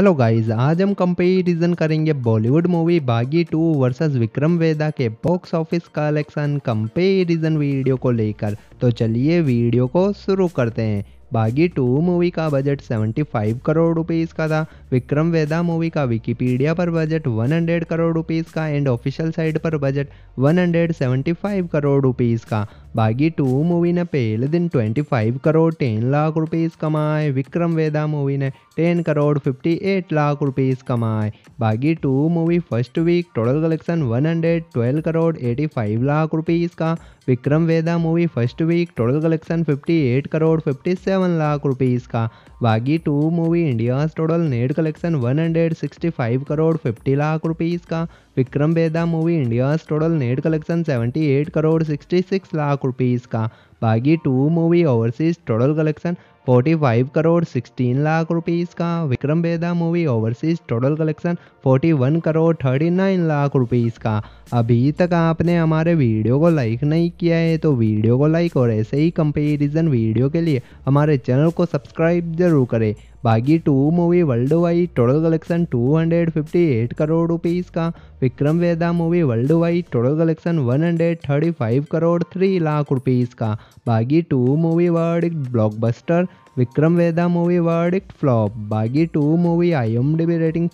hello guys आज हम comparison करेंगे Bollywood movie Baaghi two versus Vikram Vedha के box office collection comparison video को लेकर तो चलिए वीडियो को शुरू करते हैं बागी टू मूवी का बजट 75 करोड़ रुपीज़ का था विक्रम वेदा मूवी का विकीपीडिया पर बजट 100 करोड़ रुपीज़ का एंड ऑफिशियल साइट पर बजट 175 करोड़ रुपीज़ का बागी टू मूवी ने पहले दिन 25 करोड़ 10 लाख रुपीज़ कमाए विक्रम वेदा मूवी ने 10 करोड़ 58 लाख रुपीज़ कमाए Baaghi two movie first week total collection 112 crore 85 lakh rupees का Vikram Vedha movie first week total collection 58 crore 57 seven lakh rupees का Baaghi two movie India total net collection one hundred five crore fifty lakh rupees का Vikram Vedha movie India total net collection seventy eight crore sixty six lakh rupees का Baaghi two movie overseas total collection 45 crore 16 lakh rupees का Vikram Vedha movie overseas total collection 41 crore 39 lakh rupees का अभी तक आपने हमारे video को like नहीं किया है तो वीडियो को लाइक और ऐसे ही कंपेरिजन वीडियो के लिए हमारे चैनल को सब्सक्राइब जरूर करें Baaghi two movie worldwide total collection two hundred fifty eight crore rupees का Vikram Vedha movie worldwide total collection one hundred thirty five crore three lakh rupees का Baaghi two movie verdict blockbuster Vikram Vedha movie verdict flop Baaghi two movie I M D B rating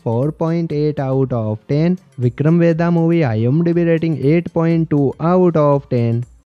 eight out of ten Vikram Vedha movie I M D B rating two out of ten